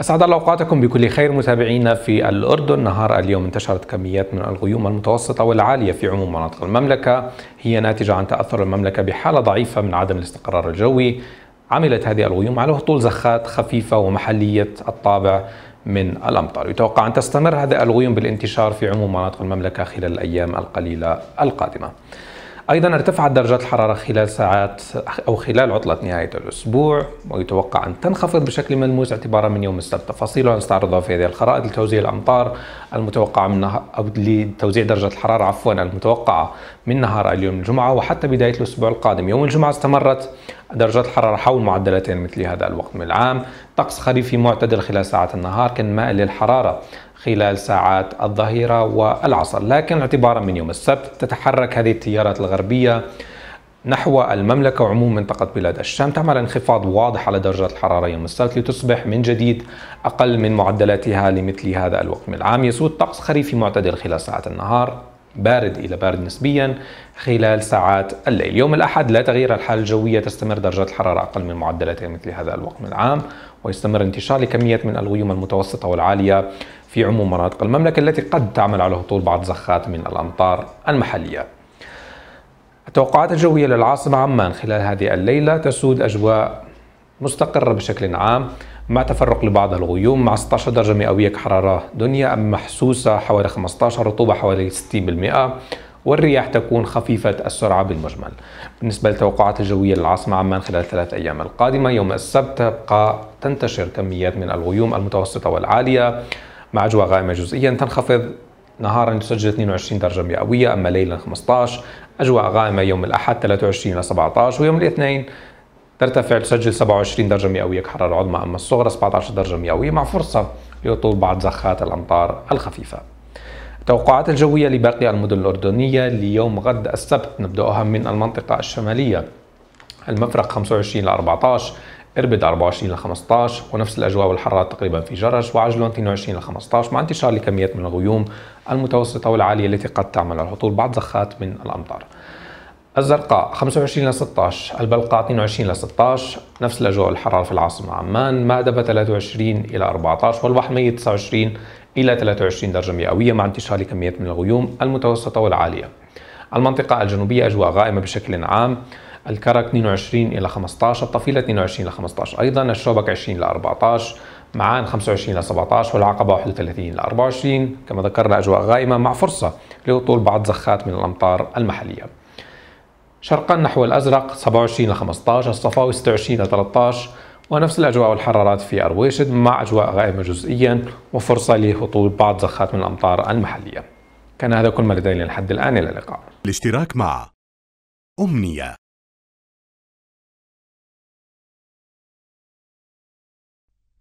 أسعد الله أوقاتكم بكل خير متابعينا في الأردن نهار اليوم انتشرت كميات من الغيوم المتوسطة والعالية في عموم مناطق المملكة هي ناتجة عن تأثر المملكة بحالة ضعيفة من عدم الاستقرار الجوي عملت هذه الغيوم على هطول زخات خفيفة ومحلية الطابع من الأمطار يتوقع أن تستمر هذه الغيوم بالانتشار في عموم مناطق المملكة خلال الأيام القليلة القادمة أيضا ارتفعت درجات الحرارة خلال ساعات أو خلال عطلة نهاية الأسبوع ويتوقع أن تنخفض بشكل ملموس اعتبارا من يوم السبت تفاصيلها نستعرضها في هذه الخرائط لتوزيع الأمطار المتوقعة من أو لتوزيع درجة الحرارة عفوا المتوقعة من نهار اليوم الجمعة وحتى بداية الأسبوع القادم يوم الجمعة استمرت درجات الحرارة حول معدلتين مثل هذا الوقت من العام طقس خريفي معتدل خلال ساعات النهار كان مائل للحرارة خلال ساعات الظهيرة والعصر لكن اعتبارا من يوم السبت تتحرك هذه التيارات الغربية نحو المملكة وعموم منطقة بلاد الشام تعمل انخفاض واضح على درجات الحرارة يوم السبت لتصبح من جديد أقل من معدلاتها لمثل هذا الوقت من العام يسود طقس خريفي معتدل خلال ساعات النهار بارد إلى بارد نسبيا خلال ساعات الليل يوم الأحد لا تغيير الحالة الجوية تستمر درجات الحرارة أقل من معدلاتها مثل هذا الوقت من العام ويستمر انتشار لكمية من الغيوم المتوسطة والعالية في عموم مناطق المملكة التي قد تعمل على هطول بعض زخات من الأمطار المحلية التوقعات الجوية للعاصمة عمان خلال هذه الليلة تسود أجواء مستقرة بشكل عام مع تفرق لبعض الغيوم مع 16 درجة مئوية كحرارة دنيا أم محسوسة حوالي 15 رطوبة حوالي 60% والرياح تكون خفيفة السرعة بالمجمل بالنسبة للتوقعات الجوية للعاصمة عمان خلال ثلاث أيام القادمة يوم السبت تبقى تنتشر كميات من الغيوم المتوسطة والعالية مع أجواء غائمة جزئيا تنخفض نهارا تسجل 22 درجة مئوية أما ليلا 15 أجواء غائمة يوم الأحد 23 إلى 17 ويوم الاثنين ترتفع تسجل 27 درجة مئوية كحرارة عظمى أما الصغرى 17 درجة مئوية مع فرصة لهطول بعض زخات الأمطار الخفيفة التوقعات الجوية لباقي المدن الأردنية ليوم غد السبت نبدأها من المنطقة الشمالية المفرق 25 إلى 14 اربد 24 ل 15 ونفس الاجواء والحراره تقريبا في جرش وعجلون 22 ل 15 مع انتشار لكميات من الغيوم المتوسطه والعاليه التي قد تعمل على الهطول بعض زخات من الامطار. الزرقاء 25 ل 16 البلقاء 22 ل 16 نفس الاجواء والحراره في العاصمه عمان مأدبه 23 الى 14 والبحر الميت 29 الى 23 درجه مئويه مع انتشار لكميات من الغيوم المتوسطه والعاليه. المنطقه الجنوبيه اجواء غائمه بشكل عام الكرك 22 إلى 15 الطفيلة 22 إلى 15 أيضا الشوبك 20 إلى 14 معان 25 إلى 17 والعقبة 31 إلى 24 كما ذكرنا أجواء غائمة مع فرصة لهطول بعض زخات من الأمطار المحلية شرقا نحو الأزرق 27 إلى 15 الصفاوي 26 إلى 13 ونفس الأجواء والحرارات في أرويشد مع أجواء غائمة جزئيا وفرصة لهطول بعض زخات من الأمطار المحلية كان هذا كل ما لدينا لحد الآن إلى اللقاء الاشتراك مع أمنية